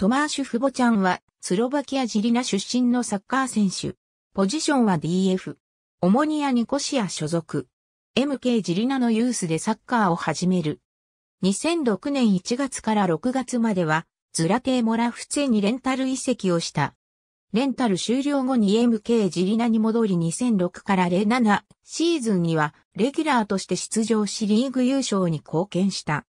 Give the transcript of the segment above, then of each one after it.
トマーシュ・フボちゃんは、スロバキア・ジリナ出身のサッカー選手。ポジションは DF。オモニアニコシア所属。MK ジリナのユースでサッカーを始める。2006年1月から6月までは、ズラテーモラフツェにレンタル移籍をした。レンタル終了後に MK ジリナに戻り2006から07シーズンにはレギュラーとして出場しリーグ優勝に貢献した。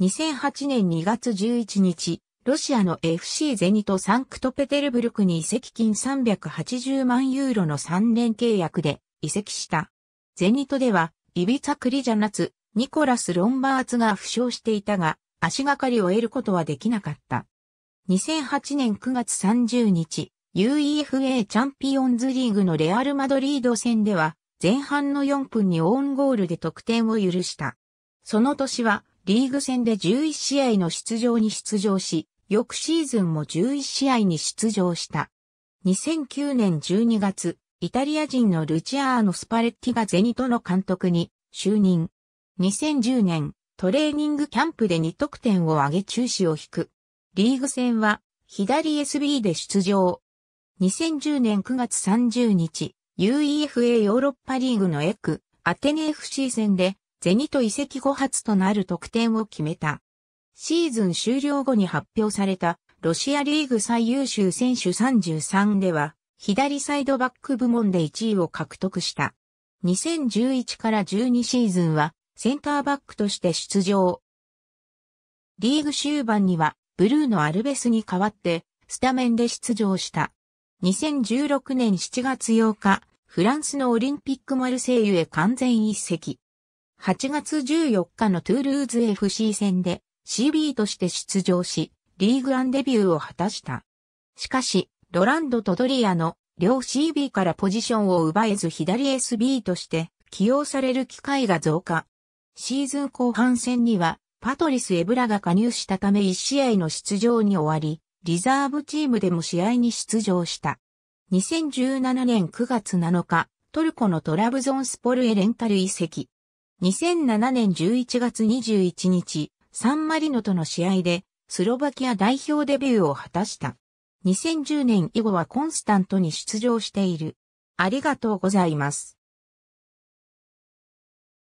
2008年2月11日、ロシアの FC ゼニトサンクトペテルブルクに移籍金380万ユーロの3年契約で移籍した。ゼニトでは、イビザクリジャナツ、ニコラス・ロンバーツが負傷していたが、足がかりを得ることはできなかった。2008年9月30日、UEFA チャンピオンズリーグのレアル・マドリード戦では、前半の4分にオウンゴールで得点を許した。その年は、リーグ戦で11試合の出場に出場し、翌シーズンも11試合に出場した。2009年12月、イタリア人のルチアーノ・スパレッティがゼニトの監督に就任。2010年、トレーニングキャンプで2得点を挙げ中止を引く。リーグ戦は、左 SB で出場。2010年9月30日、UEFA ヨーロッパリーグのエク、アテネ FC 戦で、ゼニト移籍後初となる得点を決めた。シーズン終了後に発表されたロシアリーグ最優秀選手33では、左サイドバック部門で1位を獲得した。2011から12シーズンはセンターバックとして出場。リーグ終盤にはブルーのアルベスに代わってスタメンで出場した。2016年7月8日、フランスのオリンピックマルセイユへ完全一席。8月14日のトゥールーズ FC 戦で CB として出場し、リーグアンデビューを果たした。しかし、ロランドとドリアの両 CB からポジションを奪えず左 SB として起用される機会が増加。シーズン後半戦にはパトリス・エブラが加入したため1試合の出場に終わり、リザーブチームでも試合に出場した。2017年9月7日、トルコのトラブゾンスポルへレンタル移籍。2007年11月21日、サンマリノとの試合で、スロバキア代表デビューを果たした。2010年以後はコンスタントに出場している。ありがとうございます。